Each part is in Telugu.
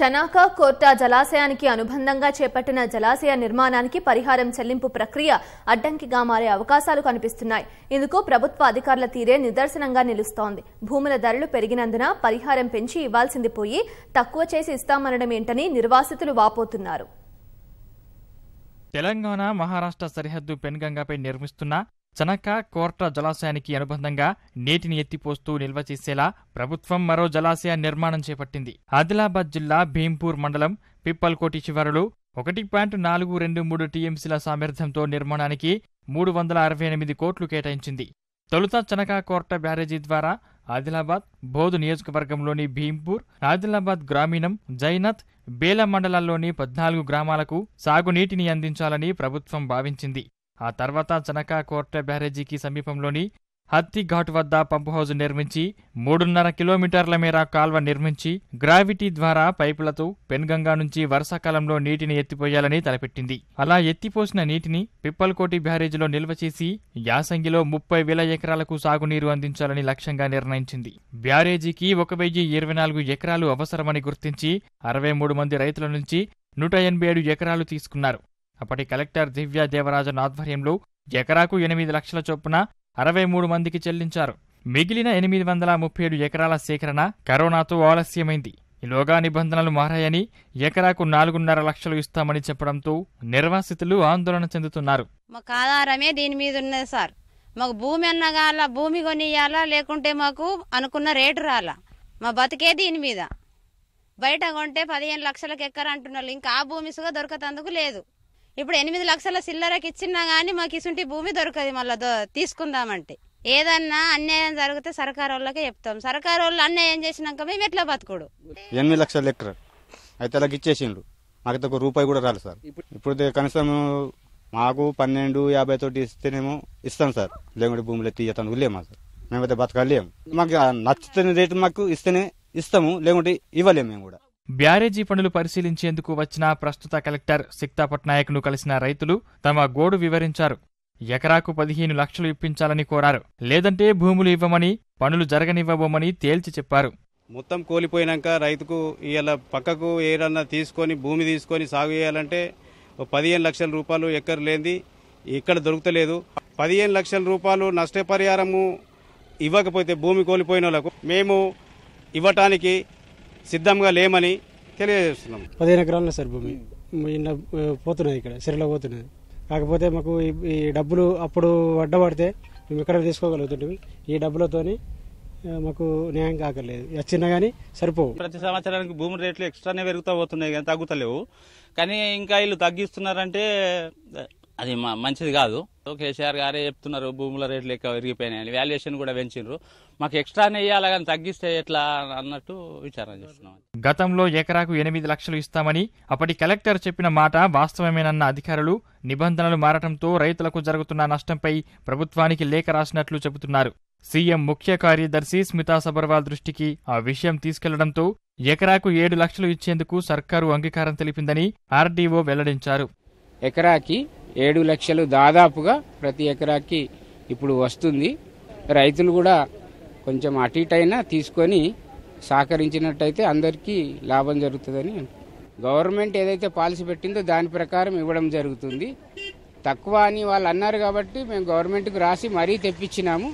చనాక కోర్టా జలాశయానికి అనుబంధంగా చేపట్టిన జలాశయ నిర్మాణానికి పరిహారం చెల్లింపు ప్రక్రియ అడ్డంకిగా మారే అవకాశాలు కనిపిస్తున్నాయి ఇందుకు ప్రభుత్వ అధికారుల తీరే నిదర్శనంగా నిలుస్తోంది భూముల ధరలు పెరిగినందున పరిహారం పెంచి ఇవ్వాల్సింది పోయి తక్కువ చేసి ఇస్తామనడమేంటని ఏంటని నిర్వాసితులు వాపోతున్నారు తెలంగాణ మహారాష్ట్ర సరిహద్దు పెన్గంగాపై నిర్మిస్తున్న చనక కోర్ట జలాశయానికి అనుబంధంగా నీటిని ఎత్తిపోస్తూ నిల్వ చేసేలా ప్రభుత్వం మరో జలాశయ నిర్మాణం చేపట్టింది ఆదిలాబాద్ జిల్లా భీంపూర్ మండలం పిప్పల్కోటి చివరులు ఒకటి పాయింట్ నాలుగు రెండు మూడు టీఎంసీల సామర్థ్యంతో నిర్మాణానికి మూడు వందల అరవై ఎనిమిది కోట్లు కేటాయించింది తొలుత చనకా కోర్ట బ్యారేజీ ద్వారా ఆదిలాబాద్ బోధు నియోజకవర్గంలోని భీంపూర్ ఆదిలాబాద్ గ్రామీణం జైనత్ బేల మండలాల్లోని పద్నాలుగు గ్రామాలకు సాగునీటిని అందించాలని ప్రభుత్వం భావించింది ఆ తర్వాత జనకా కోర్ట బ్యారేజీకి సమీపంలోని హత్తి ఘాట్ వద్ద పంపు హౌజ్ నిర్మించి మూడున్నర కిలోమీటర్ల మేర కాల్వ నిర్మించి గ్రావిటీ ద్వారా పైపులతో పెన్గంగా నుంచి వర్షాకాలంలో నీటిని ఎత్తిపోయాలని తలపెట్టింది అలా ఎత్తిపోసిన నీటిని పిప్పల్కోటి బ్యారేజీలో నిల్వ చేసి యాసంగిలో ముప్పై వేల ఎకరాలకు సాగునీరు అందించాలని లక్ష్యంగా నిర్ణయించింది బ్యారేజీకి ఒక వెయ్యి ఇరవై నాలుగు ఎకరాలు అవసరమని గుర్తించి అరవై మూడు మంది రైతుల నుంచి నూట ఎనభై ఏడు ఎకరాలు తీసుకున్నారు అప్పటి కలెక్టర్ దివ్య దేవరాజన్ ఆధ్వర్యంలో ఎకరాకు ఎనిమిది లక్షల చొప్పున అరవై మూడు మందికి చెల్లించారు మిగిలిన ఎనిమిది వందల ముప్పై ఏడు ఎకరాల సేకరణ కరోనాతో ఆలస్యమైంది ఈలోగా నిబంధనలు మారాయని ఎకరాకు నాలుగున్నర లక్షలు ఇస్తామని చెప్పడంతో నిర్వాసితులు ఆందోళన చెందుతున్నారు మాకు ఆధారమే దీని మీద ఉన్నది సార్ మాకు భూమి అన్నగాల భూమి కొనియాలా లేకుంటే మాకు అనుకున్న రేటు రాలా మా బతికే దీని మీద బయట కొంటే పదిహేను లక్షలకు ఎక్కరంటున్నారు అంటున్నారు ఇంకా ఆ భూమి సుగా దొరకతందుకు లేదు ఇప్పుడు ఎనిమిది లక్షల సిల్లరకి ఇచ్చినా కానీ మాకు ఇసుంటి భూమి దొరకదు మళ్ళీ తీసుకుందామంటే ఏదన్నా అన్యాయం జరిగితే సర్కారు వాళ్ళకే చెప్తాం సర్కారు వాళ్ళు అన్యాయం చేసినాక మేము ఎట్లా బతుకుడు ఎనిమిది లక్షల ఎకర్ అయితే అలాగ ఇచ్చేసిండు మాకు ఒక రూపాయి కూడా రాలేదు సార్ ఇప్పుడు కనీసం మాకు పన్నెండు యాభై తోటి ఇస్తేనేమో ఇస్తాం సార్ లేకుంటే భూమిలో తీయతాను లేమా సార్ మేమైతే బతకలేము మాకు నచ్చిన రేటు మాకు ఇస్తేనే ఇస్తాము లేకుంటే ఇవ్వలేము మేము కూడా బ్యారేజీ పనులు పరిశీలించేందుకు వచ్చిన ప్రస్తుత కలెక్టర్ సిక్తా ను కలిసిన రైతులు తమ గోడు వివరించారు ఎకరాకు పదిహేను లక్షలు ఇప్పించాలని కోరారు లేదంటే భూములు ఇవ్వమని పనులు జరగనివ్వబోమని తేల్చి చెప్పారు మొత్తం కోలిపోయినాక రైతుకు ఇవాళ పక్కకు ఏదన్నా తీసుకొని భూమి తీసుకొని సాగు చేయాలంటే పదిహేను లక్షల రూపాయలు ఎక్కడ లేనిది ఇక్కడ దొరుకుతలేదు పదిహేను లక్షల రూపాయలు నష్టపరిహారము ఇవ్వకపోతే భూమి కోల్పోయిన మేము ఇవ్వటానికి సిద్ధంగా లేమని తెలియజేస్తున్నాం పదిహేను ఎకరాలు సార్ భూమి ఇలా పోతున్నది ఇక్కడ సిరిలో పోతున్నది కాకపోతే మాకు ఈ డబ్బులు అప్పుడు అడ్డపడితే మేము ఎక్కడ తీసుకోగలుగుతుంటే ఈ డబ్బులతోని మాకు న్యాయం కాకలేదు వచ్చినా కానీ సరిపోవు ప్రతి సంవత్సరానికి భూమి రేట్లు ఎక్స్ట్రానే పెరుగుతూ పోతున్నాయి కానీ తగ్గుతలేవు కానీ ఇంకా వీళ్ళు తగ్గిస్తున్నారంటే అది మంచిది కాదు కేసీఆర్ గారే చెప్తున్నారు భూముల రేట్లు ఎక్కువ పెరిగిపోయినాయని వాల్యుయేషన్ కూడా పెంచిండ్రు మాకు ఎక్స్ట్రా ఇవ్వాలి కానీ తగ్గిస్తే ఎట్లా అన్నట్టు విచారణ చేస్తున్నాం గతంలో ఎకరాకు ఎనిమిది లక్షలు ఇస్తామని అప్పటి కలెక్టర్ చెప్పిన మాట వాస్తవమేనన్న అధికారులు నిబంధనలు మారటంతో రైతులకు జరుగుతున్న నష్టంపై ప్రభుత్వానికి లేఖ రాసినట్లు చెబుతున్నారు సీఎం ముఖ్య కార్యదర్శి స్మితా సబర్వాల్ దృష్టికి ఆ విషయం తీసుకెళ్లడంతో ఎకరాకు ఏడు లక్షలు ఇచ్చేందుకు సర్కారు అంగీకారం తెలిపిందని ఆర్డీఓ వెల్లడించారు ఎకరాకి ఏడు లక్షలు దాదాపుగా ప్రతి ఎకరాకి ఇప్పుడు వస్తుంది రైతులు కూడా కొంచెం అటు ఇటైనా తీసుకొని సహకరించినట్టయితే అందరికీ లాభం జరుగుతుందని గవర్నమెంట్ ఏదైతే పాలసీ పెట్టిందో దాని ప్రకారం ఇవ్వడం జరుగుతుంది తక్కువ అని వాళ్ళు అన్నారు కాబట్టి మేము గవర్నమెంట్కి రాసి మరీ తెప్పించినాము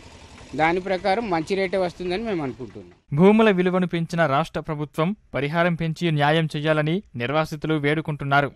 దాని ప్రకారం మంచి రేటే వస్తుందని మేము అనుకుంటున్నాం భూముల విలువను పెంచిన రాష్ట్ర ప్రభుత్వం పరిహారం పెంచి న్యాయం చేయాలని నిర్వాసితులు వేడుకుంటున్నారు